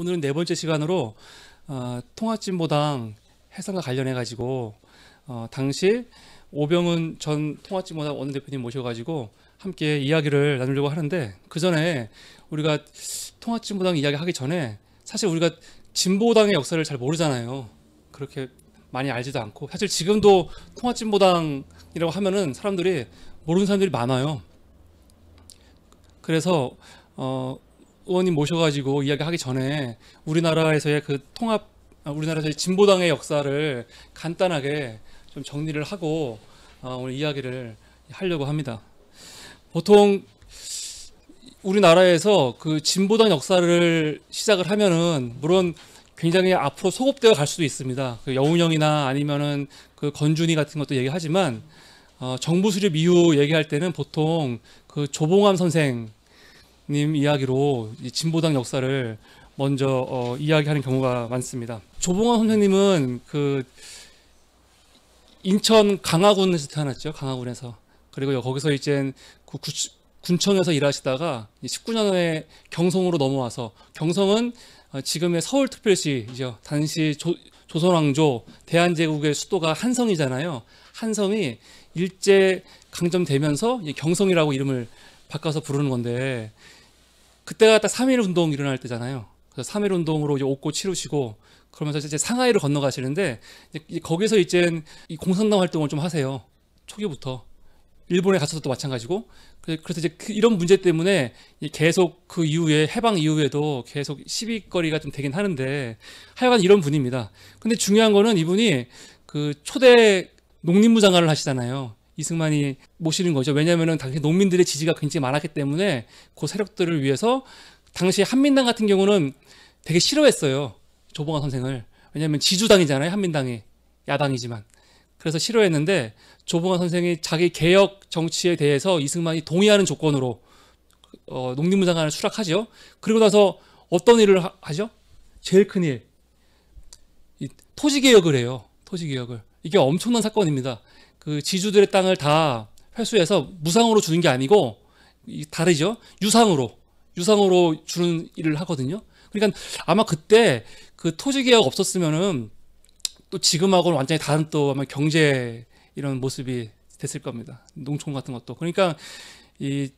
오늘은 네 번째 시간으로 어, 통합진보당 해산과 관련해 가지고 어, 당시 오병훈전 통합진보당 원내대표님 모셔가지고 함께 이야기를 나누려고 하는데 그 전에 우리가 통합진보당 이야기하기 전에 사실 우리가 진보당의 역사를 잘 모르잖아요. 그렇게 많이 알지도 않고 사실 지금도 통합진보당이라고 하면은 사람들이 모르는 사람들이 많아요. 그래서 어 의원님 모셔가지고 이야기하기 전에 우리나라에서의 그 통합, 아, 우리나라에서의 진보당의 역사를 간단하게 좀 정리를 하고 어, 오늘 이야기를 하려고 합니다. 보통 우리나라에서 그 진보당 역사를 시작을 하면은 물론 굉장히 앞으로 소급되어 갈 수도 있습니다. 그 여운형이나 아니면은 그 건준이 같은 것도 얘기하지만 어, 정부 수립 이후 얘기할 때는 보통 그 조봉암 선생 님 이야기로 이 진보당 역사를 먼저 어, 이야기하는 경우가 많습니다. 조봉환 선생님은 그 인천 강화군에서 태어났죠. 강화군에서 그리고 거기서 이제 그구 군청에서 일하시다가 19년에 경성으로 넘어와서 경성은 어, 지금의 서울특별시죠 당시 조, 조선왕조 대한제국의 수도가 한성이잖아요. 한성이 일제 강점되면서 경성이라고 이름을 바꿔서 부르는 건데 그때가 딱 3일 운동 일어날 때잖아요. 그래서 3일 운동으로 이제 옷고 치르시고 그러면서 이제 상하이로 건너가시는데 이제 거기서 이제 이 공산당 활동을 좀 하세요. 초기부터 일본에 갔어도 또 마찬가지고 그, 그래서 이제 그 이런 문제 때문에 계속 그 이후에 해방 이후에도 계속 시비거리가 좀 되긴 하는데 하여간 이런 분입니다. 근데 중요한 거는 이분이 그 초대 농림부 장관을 하시잖아요. 이승만이 모시는 거죠. 왜냐하면 당시 농민들의 지지가 굉장히 많았기 때문에 그 세력들을 위해서 당시 한민당 같은 경우는 되게 싫어했어요. 조봉환 선생을. 왜냐하면 지주당이잖아요. 한민당이. 야당이지만. 그래서 싫어했는데 조봉환 선생이 자기 개혁 정치에 대해서 이승만이 동의하는 조건으로 어, 농림부 장관을 수락하죠. 그리고 나서 어떤 일을 하, 죠 제일 큰 일. 토지 개혁을 해요. 토지 개혁을. 이게 엄청난 사건입니다. 그 지주들의 땅을 다 회수해서 무상으로 주는 게 아니고 다르죠. 유상으로 유상으로 주는 일을 하거든요. 그러니까 아마 그때 그 토지 개혁 없었으면은 또 지금하고는 완전히 다른 또 아마 경제 이런 모습이 됐을 겁니다. 농촌 같은 것도. 그러니까 이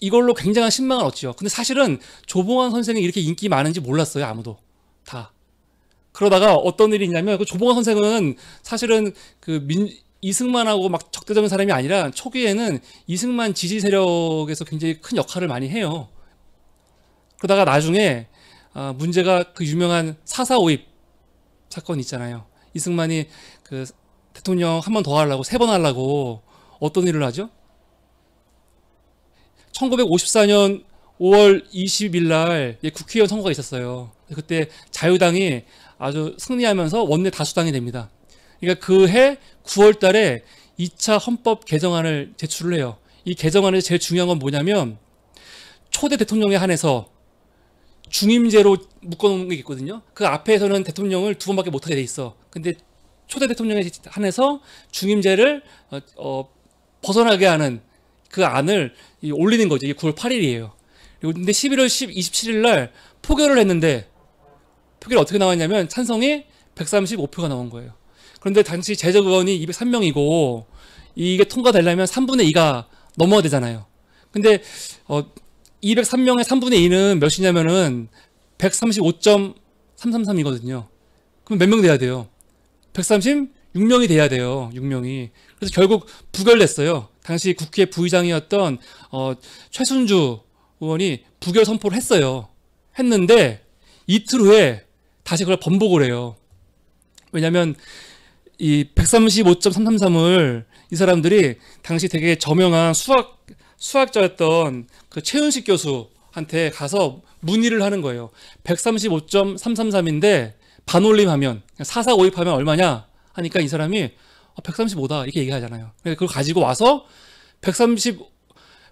이걸로 굉장한 신망을 얻죠. 근데 사실은 조봉환 선생이 이렇게 인기 많은지 몰랐어요. 아무도 다. 그러다가 어떤 일이 있냐면 그 조봉환 선생은 사실은 그 민, 이승만하고 막 적대적인 사람이 아니라 초기에는 이승만 지지 세력에서 굉장히 큰 역할을 많이 해요. 그러다가 나중에 아, 문제가 그 유명한 사사오입 사건 있잖아요. 이승만이 그 대통령 한 번 더 하려고 세 번 하려고 어떤 일을 하죠? 1954년 5월 20일 날 예, 국회의원 선거가 있었어요. 그때 자유당이 아주 승리하면서 원내 다수당이 됩니다. 그러니까 그해 9월 달에 2차 헌법 개정안을 제출을 해요. 이 개정안에서 제일 중요한 건 뭐냐면 초대 대통령에 한해서 중임제로 묶어놓은 게 있거든요. 그 앞에서는 대통령을 두 번밖에 못하게 돼 있어. 근데 초대 대통령에 한해서 중임제를 어, 어, 벗어나게 하는 그 안을 올리는 거죠. 이게 9월 8일이에요. 그리고 근데 11월 10, 27일 날 포결을 했는데 표결이 어떻게 나왔냐면 찬성이 135표가 나온 거예요. 그런데 당시 제적 의원이 203명이고 이게 통과되려면 3분의 2가 넘어야 되잖아요. 근데 어 203명의 3분의 2는 몇이냐면은 135.333이거든요. 그럼 몇 명 돼야 돼요? 136명이 돼야 돼요. 6명이. 그래서 결국 부결됐어요. 당시 국회 부의장이었던 어 최순주 의원이 부결 선포를 했어요. 했는데 이틀 후에 다시 그걸 번복을 해요. 왜냐하면 이 135.333을 이 사람들이 당시 되게 저명한 수학 수학자였던 그 최은식 교수한테 가서 문의를 하는 거예요. 135.333인데 반올림하면 4452하면 그러니까 얼마냐 하니까 이 사람이 135다 아, 이렇게 얘기하잖아요. 그걸 가지고 와서 130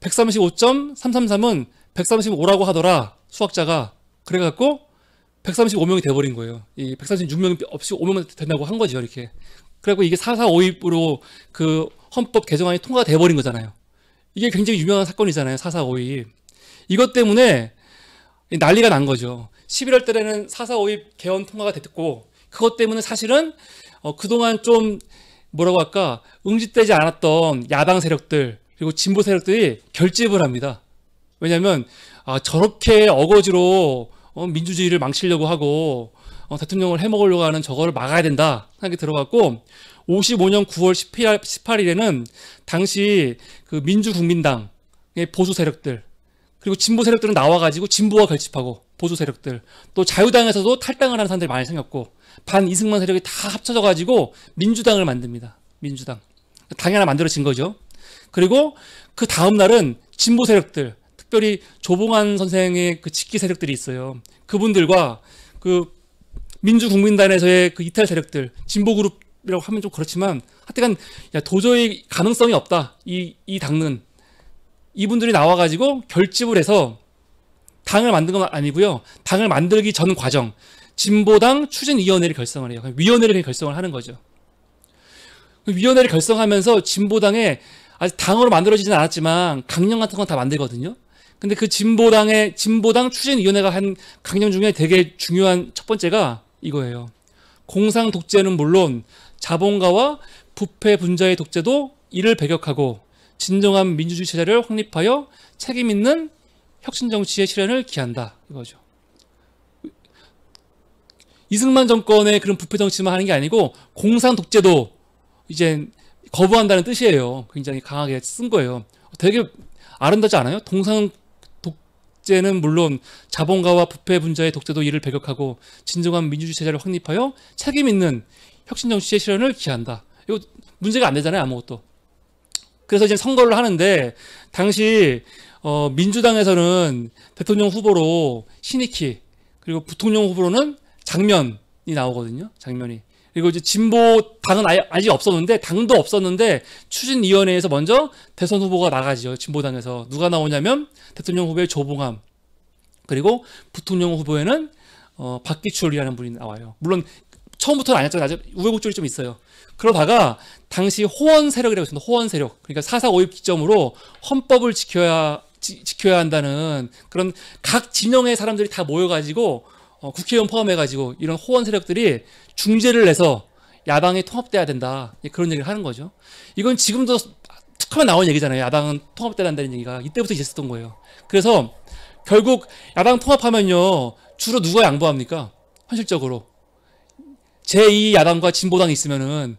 135.333은 135라고 하더라 수학자가 그래갖고 135명이 돼버린 거예요. 이 136명이 없이 5명만 된다고 한 거죠, 이렇게. 그리고 이게 4 4 5 2으로그 헌법 개정안이 통과돼버린 가 거잖아요. 이게 굉장히 유명한 사건이잖아요, 4 4 5 2 이것 때문에 난리가 난 거죠. 11월 달에는 4 4 5 2 개헌 통과가 됐고, 그것 때문에 사실은 어, 그동안 좀 뭐라고 할까, 응집되지 않았던 야당 세력들, 그리고 진보 세력들이 결집을 합니다. 왜냐면, 아, 저렇게 어거지로 어, 민주주의를 망치려고 하고 어, 대통령을 해먹으려고 하는 저거를 막아야 된다 생각게 들어갔고 55년 9월 18일에는 당시 그 민주국민당의 보수 세력들 그리고 진보 세력들은 나와가지고 진보와 결집하고 보수 세력들 또 자유당에서도 탈당을 하는 사람들이 많이 생겼고 반 이승만 세력이 다 합쳐져가지고 민주당을 만듭니다. 민주당 당이 하나 만들어진 거죠. 그리고 그 다음 날은 진보 세력들 특별히 조봉환 선생의 그 직기 세력들이 있어요. 그분들과 그 민주국민단에서의 그 이탈 세력들, 진보그룹이라고 하면 좀 그렇지만 하여간 튼 야, 도저히 가능성이 없다. 이, 이 당은. 이분들이 나와가지고 결집을 해서 당을 만든 건 아니고요. 당을 만들기 전 과정, 진보당 추진위원회를 결성을 해요. 그러니까 위원회를 결성을 하는 거죠. 그 위원회를 결성하면서 진보당에 아직 당으로 만들어지진 않았지만 강령 같은 건 다 만들거든요. 근데 그 진보당의 진보당 추진위원회가 한 강연 중에 되게 중요한 첫 번째가 이거예요. 공상 독재는 물론 자본가와 부패 분자의 독재도 이를 배격하고 진정한 민주주의 체제를 확립하여 책임 있는 혁신 정치의 실현을 기한다 이거죠. 이승만 정권의 그런 부패 정치만 하는 게 아니고 공산 독재도 이제 거부한다는 뜻이에요. 굉장히 강하게 쓴 거예요. 되게 아름답지 않아요? 동상 독재는 물론 자본가와 부패 분자의 독재도 이를 배격하고 진정한 민주주의 체제를 확립하여 책임 있는 혁신 정치의 실현을 기한다. 이거 문제가 안 되잖아요, 아무것도. 그래서 이제 선거를 하는데 당시 어, 민주당에서는 대통령 후보로 신익희 그리고 부통령 후보로는 장면이 나오거든요. 장면이. 그리고 이제 진보 당은 아직 없었는데 당도 없었는데 추진위원회에서 먼저 대선 후보가 나가지요 진보당에서 누가 나오냐면 대통령 후보의 조봉암 그리고 부통령 후보에는 어, 박기출이라는 분이 나와요. 물론 처음부터는 아니었잖아요. 우회국쪽이좀 있어요. 그러다가 당시 호원 세력이라고 했습니다. 호원 세력. 그러니까 사사 오입 기점으로 헌법을 지켜야 지, 켜야 한다는 그런 각 진영의 사람들이 다 모여가지고 어, 국회의원 포함해가지고 이런 호원 세력들이 중재를 해서 야당이 통합돼야 된다 예, 그런 얘기를 하는 거죠. 이건 지금도 툭하면 나온 얘기잖아요. 야당은 통합돼야 한다는 얘기가 이때부터 있었던 거예요. 그래서 결국 야당 통합하면요 주로 누가 양보합니까? 현실적으로 제2 야당과 진보당이 있으면은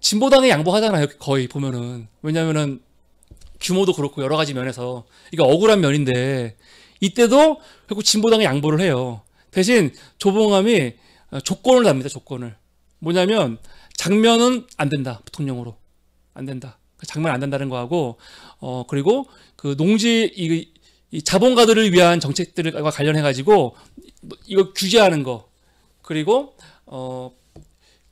진보당이 양보하잖아요. 거의 보면은 왜냐면은 규모도 그렇고 여러 가지 면에서 이거 억울한 면인데 이때도 결국 진보당이 양보를 해요. 대신 조봉암이 어, 조건을 납니다. 조건을. 뭐냐면 장면은 안 된다. 부통령으로안 된다. 그 장면 안 된다는 거하고 어 그리고 그 농지 이, 이 자본가들을 위한 정책들과 관련해 가지고 이거 규제하는 거 그리고 어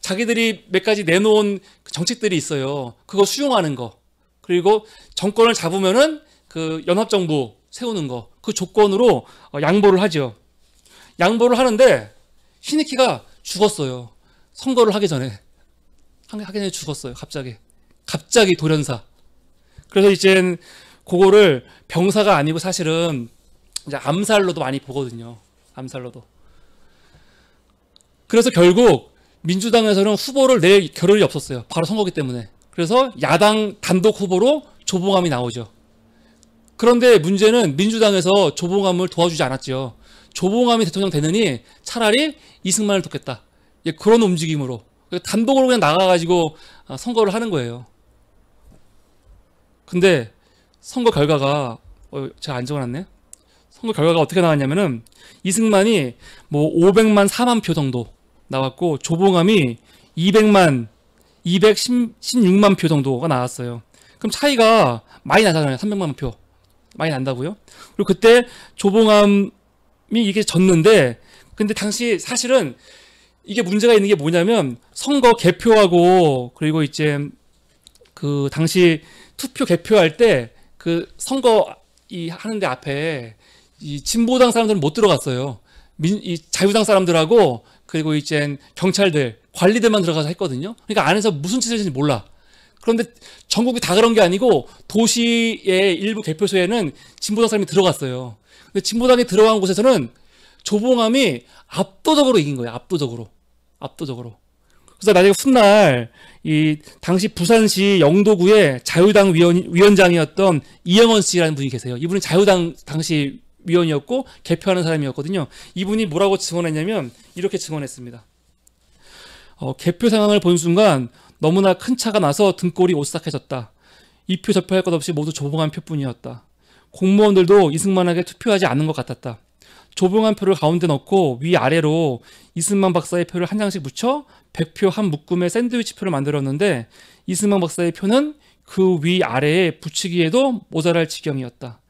자기들이 몇 가지 내놓은 그 정책들이 있어요. 그거 수용하는 거 그리고 정권을 잡으면은 그 연합정부 세우는 거 그 조건으로 어, 양보를 하죠. 양보를 하는데 히니키가 죽었어요. 선거를 하기 전에 하기 전에 죽었어요. 갑자기 갑자기 돌연사. 그래서 이제 그거를 병사가 아니고 사실은 이제 암살로도 많이 보거든요. 암살로도. 그래서 결국 민주당에서는 후보를 낼 겨를이 없었어요. 바로 선거기 때문에. 그래서 야당 단독 후보로 조봉암이 나오죠. 그런데 문제는 민주당에서 조봉암을 도와주지 않았죠. 조봉암이 대통령 되느니 차라리 이승만을 돕겠다. 예, 그런 움직임으로 단독으로 그냥 나가가지고 아, 선거를 하는 거예요. 근데 선거 결과가 어, 제가 안 적어놨네. 선거 결과가 어떻게 나왔냐면은 이승만이 뭐 500만 4만 표 정도 나왔고 조봉암이 200만 216만 표 정도가 나왔어요. 그럼 차이가 많이 나잖아요. 300만 표 많이 난다고요. 그리고 그때 조봉암 이게 졌는데 근데 당시 사실은 이게 문제가 있는 게 뭐냐면 선거 개표하고 그리고 이제 그 당시 투표 개표할 때 그 선거 이 하는데 앞에 이 진보당 사람들은 못 들어갔어요. 민, 이 자유당 사람들하고 그리고 이제 경찰들 관리들만 들어가서 했거든요. 그러니까 안에서 무슨 짓을 했는지 몰라. 그런데 전국이 다 그런 게 아니고 도시의 일부 개표소에는 진보당 사람이 들어갔어요. 근데 진보당이 들어간 곳에서는 조봉암이 압도적으로 이긴 거예요. 압도적으로. 압도적으로. 그래서 나중에 훗날 이 당시 부산시 영도구의 자유당 위원, 장이었던 이영원 씨라는 분이 계세요. 이분은 자유당 당시 위원이었고 개표하는 사람이었거든요. 이분이 뭐라고 증언했냐면 이렇게 증언했습니다. 어, 개표 상황을 본 순간 너무나 큰 차가 나서 등골이 오싹해졌다. 이 표 접표할것 없이 모두 조봉암 표뿐이었다. 공무원들도 이승만에게 투표하지 않는 것 같았다. 조봉한 표를 가운데 넣고 위아래로 이승만 박사의 표를 한 장씩 붙여 100표 한 묶음의 샌드위치 표를 만들었는데 이승만 박사의 표는 그 위아래에 붙이기에도 모자랄 지경이었다.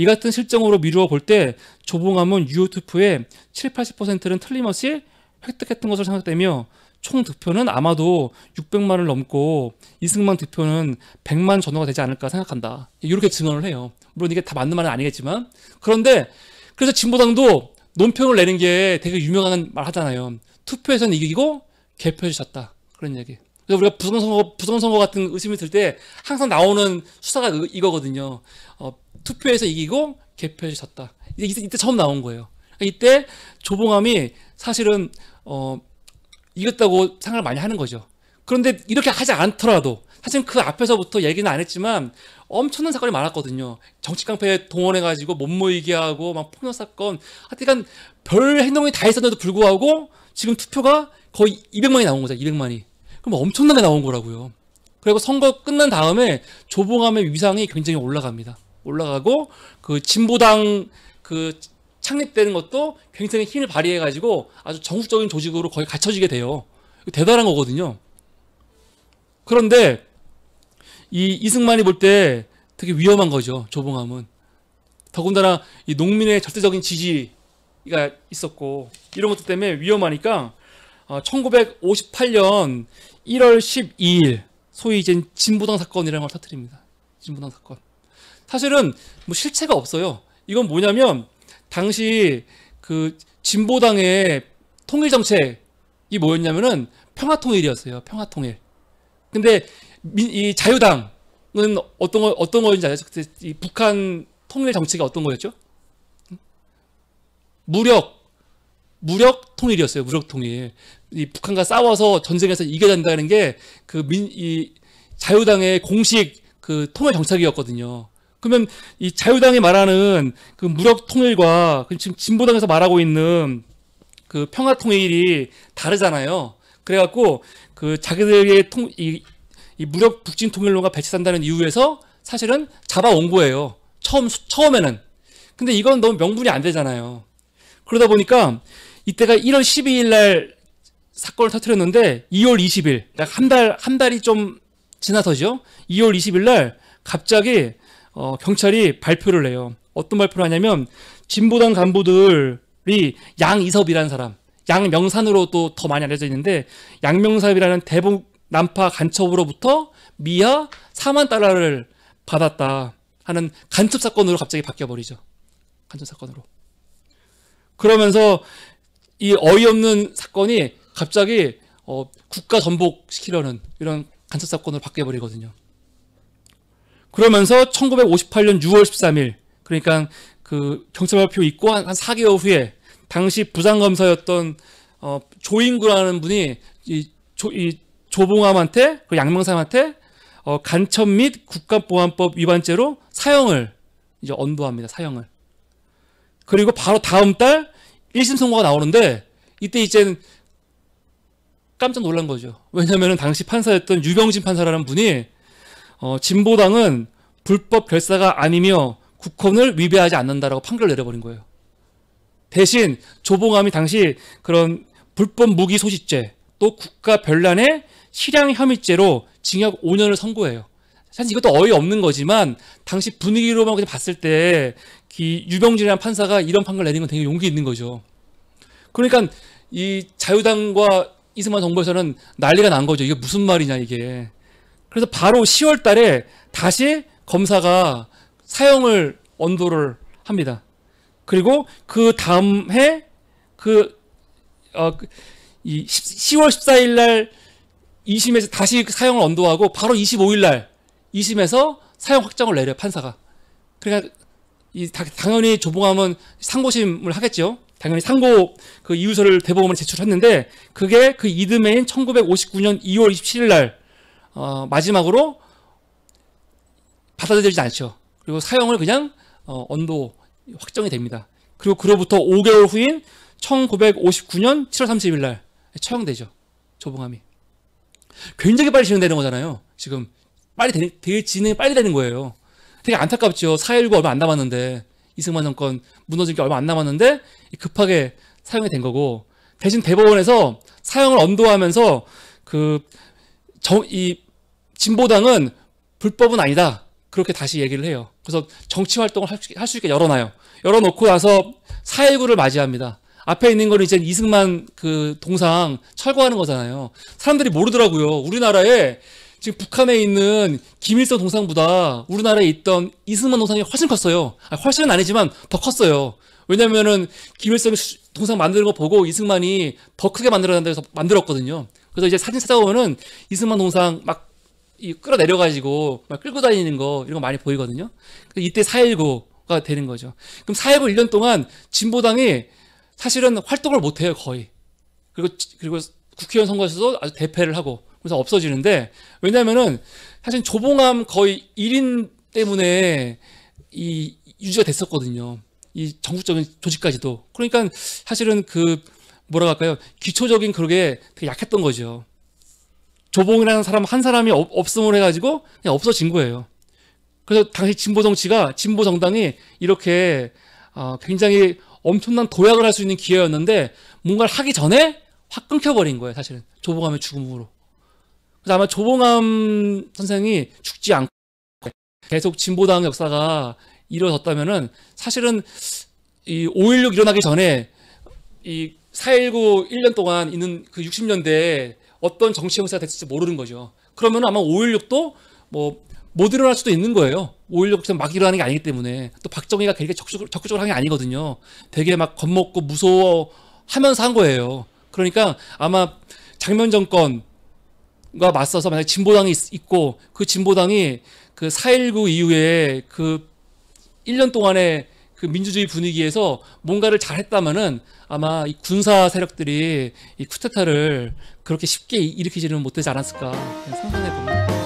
이 같은 실정으로 미루어 볼 때 조봉암은 유효투표의 7, 80%는 틀림없이 획득했던 것으로 생각되며 총 득표는 아마도 600만을 넘고 이승만 득표는 100만 전후가 되지 않을까 생각한다. 이렇게 증언을 해요. 물론 이게 다 맞는 말은 아니겠지만 그런데 그래서 진보당도 논평을 내는 게 되게 유명한 말 하잖아요. 투표에서는 이기고 개표해 주셨다 그런 얘기. 그래서 우리가 부정선거 부정선거 같은 의심이 들 때 항상 나오는 수사가 이거거든요. 어, 투표에서 이기고 개표해 주셨다. 이때, 이때 처음 나온 거예요. 이때 조봉암이 사실은 어, 이겼다고 생각을 많이 하는 거죠. 그런데 이렇게 하지 않더라도 사실 그 앞에서부터 얘기는 안 했지만 엄청난 사건이 많았거든요. 정치 깡패 동원해가지고 못 모이게 하고 막 폭력 사건. 하여간 별 행동이 다 있었는데도 불구하고 지금 투표가 거의 200만이 나온 거죠. 200만이. 그럼 엄청나게 나온 거라고요. 그리고 선거 끝난 다음에 조봉암의 위상이 굉장히 올라갑니다. 올라가고 그 진보당 그 창립되는 것도 굉장히 힘을 발휘해가지고 아주 정국적인 조직으로 거의 갖춰지게 돼요. 대단한 거거든요. 그런데 이 이승만이 볼 때 되게 위험한 거죠. 조봉암은. 더군다나 이 농민의 절대적인 지지가 있었고 이런 것들 때문에 위험하니까 1958년 1월 12일 소위 이제 진보당 사건이라는 걸 터뜨립니다. 진보당 사건. 사실은 뭐 실체가 없어요. 이건 뭐냐면 당시 그 진보당의 통일 정책이 뭐였냐면은 평화통일이었어요. 평화통일. 근데 민, 이 자유당은 어떤 거 어떤 거인지 아세요? 이 북한 통일 정치가 어떤 거였죠? 무력 무력 통일이었어요. 무력 통일. 이 북한과 싸워서 전쟁에서 이겨야 된다는 게 그 민 이 자유당의 공식 그 통일 정책이었거든요. 그러면 이 자유당이 말하는 그 무력 통일과 그 지금 진보당에서 말하고 있는 그 평화 통일이 다르잖아요. 그래갖고 그 자기들의 통이 이 무력 북진 통일로가배치된다는 이유에서 사실은 잡아온 거예요. 처음 처음에는. 근데 이건 너무 명분이 안 되잖아요. 그러다 보니까 이때가 1월 12일 날 사건을 터뜨렸는데 2월 20일 약한달 한 달이 좀 지나서죠. 2월 20일 날 갑자기 어, 경찰이 발표를 해요. 어떤 발표를 하냐면 진보당 간부들이 양이섭이라는 사람, 양명산으로 또 더 많이 알려져 있는데 양명섭이라는 대북 난파 간첩으로부터 미하 4만 달러를 받았다 하는 간첩 사건으로 갑자기 바뀌어 버리죠. 간첩 사건으로. 그러면서 이 어이없는 사건이 갑자기 어, 국가 전복시키려는 이런 간첩 사건으로 바뀌어 버리거든요. 그러면서 1958년 6월 13일 그러니까 그 경찰 발표 있고 한, 한 4개월 후에 당시 부산검사였던 어, 조인구라는 분이 이, 조, 이 조봉암한테 그양명사한테 어, 간첩 및 국가보안법 위반죄로 사형을 이제 언도합니다. 사형을. 그리고 바로 다음 달 1심 선고가 나오는데 이때 이제 깜짝 놀란 거죠. 왜냐하면 당시 판사였던 유병진 판사라는 분이 어, 진보당은 불법 결사가 아니며 국헌을 위배하지 않는다라고 판결을 내려버린 거예요. 대신 조봉암이 당시 그런 불법 무기 소지죄 또 국가 별난에 실향 혐의죄로 징역 5년을 선고해요. 사실 이것도 어이없는 거지만 당시 분위기로만 그냥 봤을 때 유병진이라는 판사가 이런 판결을 내린 건 되게 용기 있는 거죠. 그러니까 이 자유당과 이승만 정부에서는 난리가 난 거죠. 이게 무슨 말이냐 이게. 그래서 바로 10월 달에 다시 검사가 사형을 언도를 합니다. 그리고 그 다음 해그 어, 그 이 10, 월 14일 날 2심에서 다시 사형을 언도하고 바로 25일 날 2심에서 사형 확정을 내려 판사가. 그러니까 이 당연히 조봉암은 상고심을 하겠죠. 당연히 상고 그 이유서를 대법원에 제출했는데 그게 그 이듬해인 1959년 2월 27일 날 어, 마지막으로 받아들여지지 않죠. 그리고 사형을 그냥 어, 언도 확정이 됩니다. 그리고 그로부터 5개월 후인 1959년 7월 30일 날 처형되죠. 조봉암이. 굉장히 빨리 진행되는 거잖아요. 지금 빨리 되는, 되게 진행이 빨리 되는 거예요. 되게 안타깝죠. 4.19 얼마 안 남았는데 이승만 정권 무너진 게 얼마 안 남았는데 급하게 사용이 된 거고 대신 대법원에서 사형을 언도하면서 그정이 진보당은 불법은 아니다 그렇게 다시 얘기를 해요. 그래서 정치 활동을 할 수 있게 열어놔요. 열어놓고 나서 4.19를 맞이합니다. 앞에 있는 거는 이제 이승만 그 동상 철거하는 거잖아요. 사람들이 모르더라고요. 우리나라에 지금 북한에 있는 김일성 동상보다 우리나라에 있던 이승만 동상이 훨씬 컸어요. 아니, 훨씬은 아니지만 더 컸어요. 왜냐면은 김일성 동상 만드는 거 보고 이승만이 더 크게 만들어낸다 해서 만들었거든요. 그래서 이제 사진 찾아보면은 이승만 동상 막 이 끌어내려가지고 막 끌고 다니는 거 이런 거 많이 보이거든요. 이때 4.19가 되는 거죠. 그럼 4.19 1년 동안 진보당이 사실은 활동을 못 해요 거의. 그리고 그리고 국회의원 선거에서도 아주 대패를 하고 그래서 없어지는데 왜냐면은 사실 조봉암 거의 1인 때문에 이 유지가 됐었거든요. 이 전국적인 조직까지도. 그러니까 사실은 그뭐라 할까요? 기초적인 그게 되게 약했던 거죠. 조봉이라는 사람 한 사람이 없음을 해가지고 그냥 없어진 거예요. 그래서 당시 진보 정치가 진보 정당이 이렇게 어, 굉장히 엄청난 도약을 할 수 있는 기회였는데 뭔가를 하기 전에 확 끊겨버린 거예요 사실은 조봉암의 죽음으로 그래서 아마 조봉암 선생이 죽지 않고 계속 진보당 역사가 이루어졌다면은 사실은 이 5.16 일어나기 전에 이 4.19 1년 동안 있는 그 60년대에 어떤 정치 형사가 됐을지 모르는 거죠. 그러면 아마 5.16도 뭐못 일어날 수도 있는 거예요. 오히5.16막 일어나는 게 아니기 때문에. 또 박정희가 그 되게 적극, 적극적으로 으로적한게 아니거든요. 되게 막 겁먹고 무서워하면서 한 거예요. 그러니까 아마 장면 정권과 맞서서 만약 진보당이 있고 그 진보당이 그 4.19 이후에 그 1년 동안의 그 민주주의 분위기에서 뭔가를 잘했다면은 아마 이 군사 세력들이 이 쿠데타를 그렇게 쉽게 일으키지는 못하지 않았을까 생각해 봅니다.